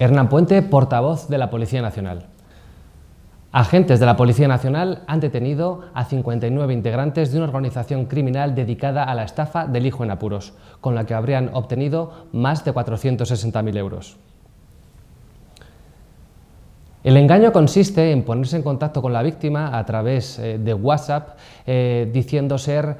Hernán Puente, portavoz de la Policía Nacional. Agentes de la Policía Nacional han detenido a 59 integrantes de una organización criminal dedicada a la estafa del hijo en apuros, con la que habrían obtenido más de 460.000 euros. El engaño consiste en ponerse en contacto con la víctima a través eh, de WhatsApp eh, diciendo ser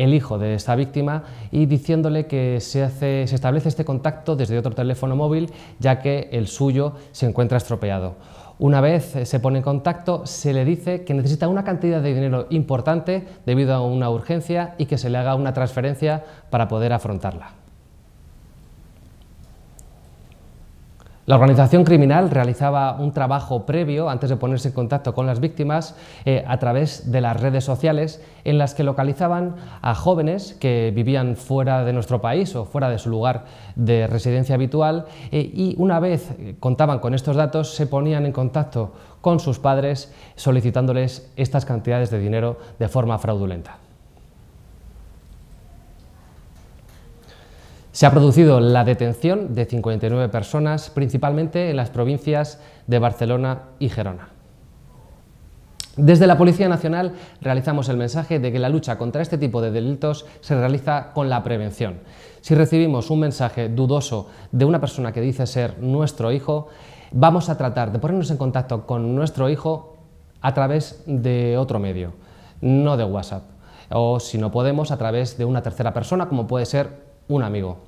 el hijo de esta víctima y diciéndole que se, se establece este contacto desde otro teléfono móvil ya que el suyo se encuentra estropeado. Una vez se pone en contacto, se le dice que necesita una cantidad de dinero importante debido a una urgencia y que se le haga una transferencia para poder afrontarla. La organización criminal realizaba un trabajo previo antes de ponerse en contacto con las víctimas eh, a través de las redes sociales en las que localizaban a jóvenes que vivían fuera de nuestro país o fuera de su lugar de residencia habitual eh, y una vez eh, contaban con estos datos se ponían en contacto con sus padres solicitándoles estas cantidades de dinero de forma fraudulenta. Se ha producido la detención de 59 personas, principalmente en las provincias de Barcelona y Gerona. Desde la Policía Nacional realizamos el mensaje de que la lucha contra este tipo de delitos se realiza con la prevención. Si recibimos un mensaje dudoso de una persona que dice ser nuestro hijo, vamos a tratar de ponernos en contacto con nuestro hijo a través de otro medio, no de WhatsApp, o si no podemos, a través de una tercera persona, como puede ser un amigo.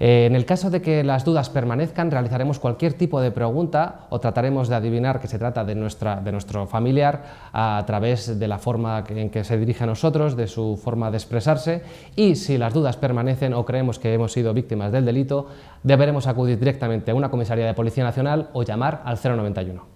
Eh, en el caso de que las dudas permanezcan, realizaremos cualquier tipo de pregunta o trataremos de adivinar que se trata de, nuestra, de nuestro familiar a, a través de la forma en que se dirige a nosotros, de su forma de expresarse y si las dudas permanecen o creemos que hemos sido víctimas del delito, deberemos acudir directamente a una comisaría de Policía Nacional o llamar al 091.